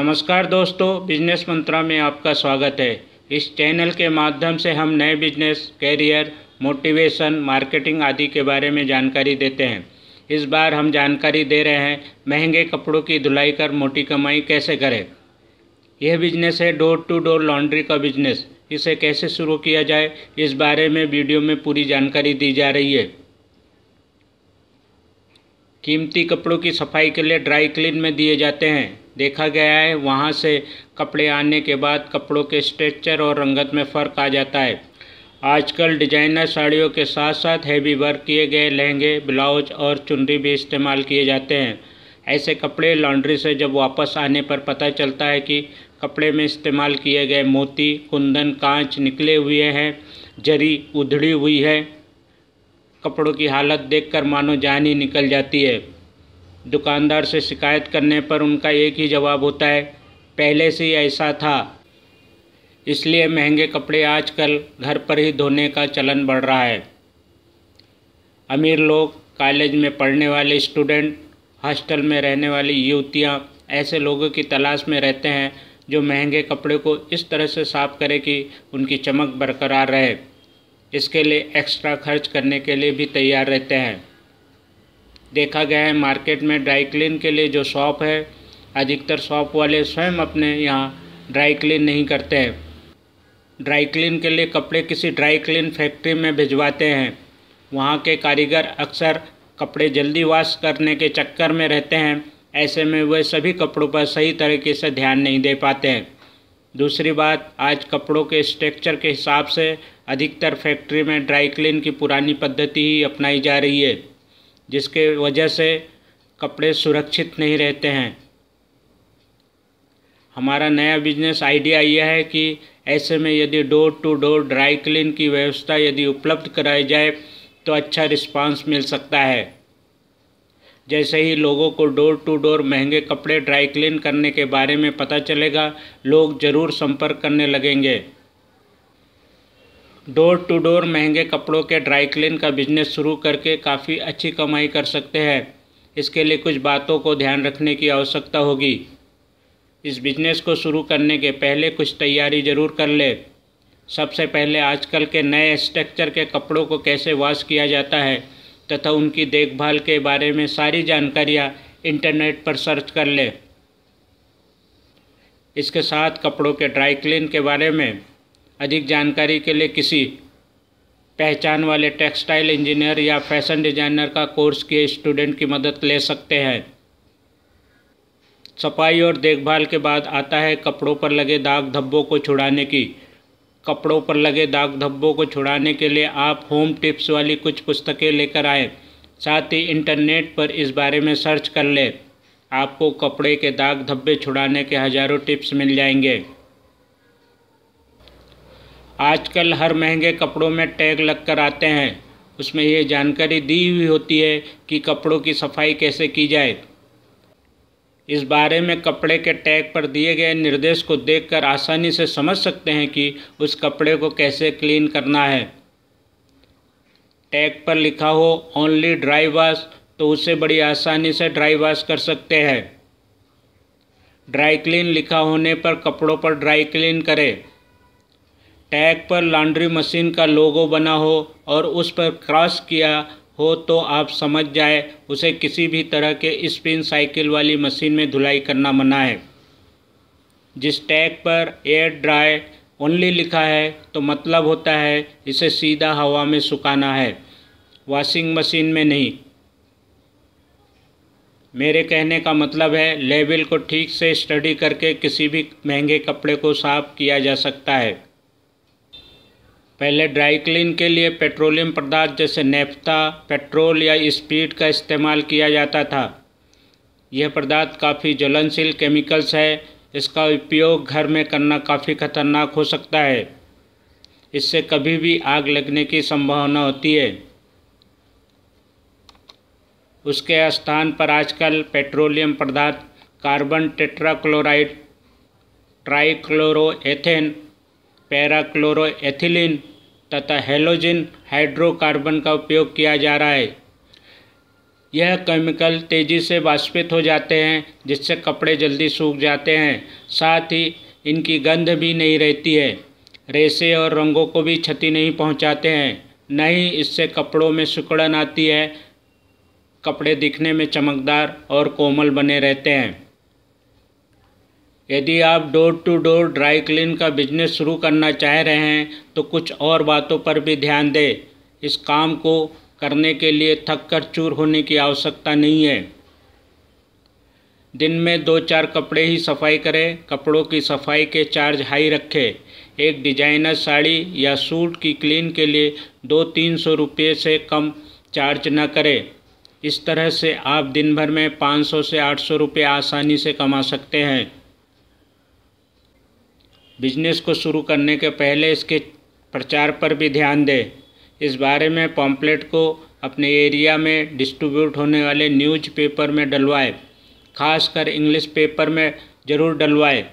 नमस्कार दोस्तों बिजनेस मंत्रा में आपका स्वागत है इस चैनल के माध्यम से हम नए बिजनेस कैरियर मोटिवेशन मार्केटिंग आदि के बारे में जानकारी देते हैं इस बार हम जानकारी दे रहे हैं महंगे कपड़ों की धुलाई कर मोटी कमाई कैसे करें यह बिजनेस है डोर टू डोर लॉन्ड्री का बिजनेस इसे कैसे शुरू किया जाए इस बारे में वीडियो में पूरी जानकारी दी जा रही है कीमती कपड़ों की सफाई के लिए ड्राई क्लीन में दिए जाते हैं देखा गया है वहाँ से कपड़े आने के बाद कपड़ों के स्ट्रेचर और रंगत में फ़र्क आ जाता है आजकल डिजाइनर साड़ियों के साथ साथ हैवी वर्क किए गए लहंगे ब्लाउज और चुनरी भी इस्तेमाल किए जाते हैं ऐसे कपड़े लॉन्ड्री से जब वापस आने पर पता चलता है कि कपड़े में इस्तेमाल किए गए मोती कुंदन कांच निकले हुए हैं जरी उधड़ी हुई है कपड़ों की हालत देखकर मानो जान ही निकल जाती है दुकानदार से शिकायत करने पर उनका एक ही जवाब होता है पहले से ही ऐसा था इसलिए महंगे कपड़े आजकल घर पर ही धोने का चलन बढ़ रहा है अमीर लोग कॉलेज में पढ़ने वाले स्टूडेंट हॉस्टल में रहने वाली युवतियाँ ऐसे लोगों की तलाश में रहते हैं जो महंगे कपड़े को इस तरह से साफ करें कि उनकी चमक बरकरार रहे इसके लिए एक्स्ट्रा खर्च करने के लिए भी तैयार रहते हैं देखा गया है मार्केट में ड्राई क्लीन के लिए जो शॉप है अधिकतर शॉप वाले स्वयं अपने यहाँ ड्राई क्लीन नहीं करते हैं ड्राई क्लीन के लिए कपड़े किसी ड्राई क्लीन फैक्ट्री में भिजवाते हैं वहाँ के कारीगर अक्सर कपड़े जल्दी वॉश करने के चक्कर में रहते हैं ऐसे में वे सभी कपड़ों पर सही तरीके से ध्यान नहीं दे पाते हैं दूसरी बात आज कपड़ों के स्ट्रक्चर के हिसाब से अधिकतर फैक्ट्री में ड्राई क्लीन की पुरानी पद्धति ही अपनाई जा रही है जिसके वजह से कपड़े सुरक्षित नहीं रहते हैं हमारा नया बिजनेस आइडिया यह है कि ऐसे में यदि door to door dry clean की व्यवस्था यदि उपलब्ध कराई जाए तो अच्छा रिस्पांस मिल सकता है जैसे ही लोगों को डोर टू डोर महंगे कपड़े ड्राई क्लीन करने के बारे में पता चलेगा लोग ज़रूर संपर्क करने लगेंगे डोर टू डोर महंगे कपड़ों के ड्राई क्लीन का बिजनेस शुरू करके काफ़ी अच्छी कमाई कर सकते हैं इसके लिए कुछ बातों को ध्यान रखने की आवश्यकता होगी इस बिजनेस को शुरू करने के पहले कुछ तैयारी ज़रूर कर ले सबसे पहले आजकल के नए स्ट्रक्चर के कपड़ों को कैसे वॉश किया जाता है तथा उनकी देखभाल के बारे में सारी जानकारियाँ इंटरनेट पर सर्च कर ले इसके साथ कपड़ों के ड्राई क्लीन के बारे में अधिक जानकारी के लिए किसी पहचान वाले टेक्सटाइल इंजीनियर या फैशन डिजाइनर का कोर्स किए स्टूडेंट की मदद ले सकते हैं सफाई और देखभाल के बाद आता है कपड़ों पर लगे दाग धब्बों को छुड़ाने की कपड़ों पर लगे दाग धब्बों को छुड़ाने के लिए आप होम टिप्स वाली कुछ पुस्तकें लेकर आए साथ ही इंटरनेट पर इस बारे में सर्च कर लें आपको कपड़े के दाग धब्बे छुड़ाने के हज़ारों टिप्स मिल जाएंगे आजकल हर महंगे कपड़ों में टैग लग कर आते हैं उसमें ये जानकारी दी हुई होती है कि कपड़ों की सफाई कैसे की जाए इस बारे में कपड़े के टैग पर दिए गए निर्देश को देखकर आसानी से समझ सकते हैं कि उस कपड़े को कैसे क्लीन करना है टैग पर लिखा हो ओनली ड्राई वाश तो उसे बड़ी आसानी से ड्राई वाश कर सकते हैं ड्राई क्लीन लिखा होने पर कपड़ों पर ड्राई क्लीन करें टैग पर लॉन्ड्री मशीन का लोगो बना हो और उस पर क्रॉस किया हो तो आप समझ जाए उसे किसी भी तरह के स्पिन साइकिल वाली मशीन में धुलाई करना मना है जिस टैग पर एयर ड्राई ओनली लिखा है तो मतलब होता है इसे सीधा हवा में सुखाना है वॉशिंग मशीन में नहीं मेरे कहने का मतलब है लेबल को ठीक से स्टडी करके किसी भी महंगे कपड़े को साफ किया जा सकता है पहले ड्राई क्लीन के लिए पेट्रोलियम पदार्थ जैसे नेफ्ता पेट्रोल या स्पीड का इस्तेमाल किया जाता था यह पदार्थ काफ़ी ज्वलनशील केमिकल्स है इसका उपयोग घर में करना काफ़ी खतरनाक हो सकता है इससे कभी भी आग लगने की संभावना होती है उसके स्थान पर आजकल पेट्रोलियम पदार्थ कार्बन टेट्राक्लोराइड ट्राईक्लोरोएथेन पैराक्लोरोएथिलीन तथा हेलोजिन हाइड्रोकार्बन का उपयोग किया जा रहा है यह केमिकल तेज़ी से वाष्पित हो जाते हैं जिससे कपड़े जल्दी सूख जाते हैं साथ ही इनकी गंध भी नहीं रहती है रेसे और रंगों को भी क्षति नहीं पहुंचाते हैं न ही इससे कपड़ों में सुकड़न आती है कपड़े दिखने में चमकदार और कोमल बने रहते हैं यदि आप door to door dry clean का बिजनेस शुरू करना चाह रहे हैं तो कुछ और बातों पर भी ध्यान दें इस काम को करने के लिए थक कर चूर होने की आवश्यकता नहीं है दिन में दो चार कपड़े ही सफाई करें कपड़ों की सफाई के चार्ज हाई रखें एक डिजाइनर साड़ी या सूट की क्लीन के लिए दो तीन सौ रुपये से कम चार्ज न करें इस तरह से आप दिन भर में पाँच सौ से आठ सौ रुपये आसानी से कमा सकते हैं बिजनेस को शुरू करने के पहले इसके प्रचार पर भी ध्यान दें इस बारे में पॉम्पलेट को अपने एरिया में डिस्ट्रीब्यूट होने वाले न्यूज पेपर में डलवाएँ खासकर इंग्लिश पेपर में ज़रूर डलवाए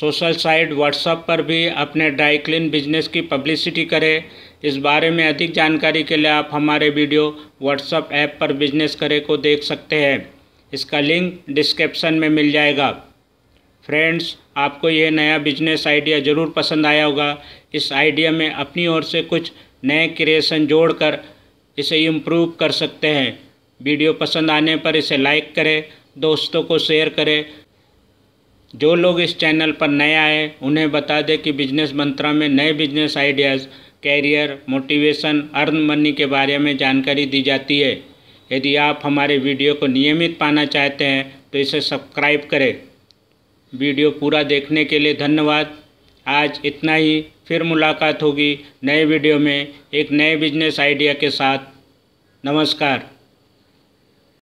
सोशल साइट व्हाट्सएप पर भी अपने ड्राई क्लीन बिजनेस की पब्लिसिटी करें इस बारे में अधिक जानकारी के लिए आप हमारे वीडियो व्हाट्सएप ऐप पर बिजनेस करें को देख सकते हैं इसका लिंक डिस्क्रिप्शन में मिल जाएगा फ्रेंड्स आपको यह नया बिजनेस आइडिया ज़रूर पसंद आया होगा इस आइडिया में अपनी ओर से कुछ नए क्रिएशन जोड़कर इसे इम्प्रूव कर सकते हैं वीडियो पसंद आने पर इसे लाइक करें दोस्तों को शेयर करें जो लोग इस चैनल पर नए आए उन्हें बता दें कि बिजनेस मंत्रा में नए business ideas career motivation earn money के बारे में जानकारी दी जाती है यदि आप हमारे वीडियो को नियमित पाना चाहते हैं तो इसे सब्सक्राइब करें वीडियो पूरा देखने के लिए धन्यवाद आज इतना ही फिर मुलाकात होगी नए वीडियो में एक नए बिजनेस आइडिया के साथ नमस्कार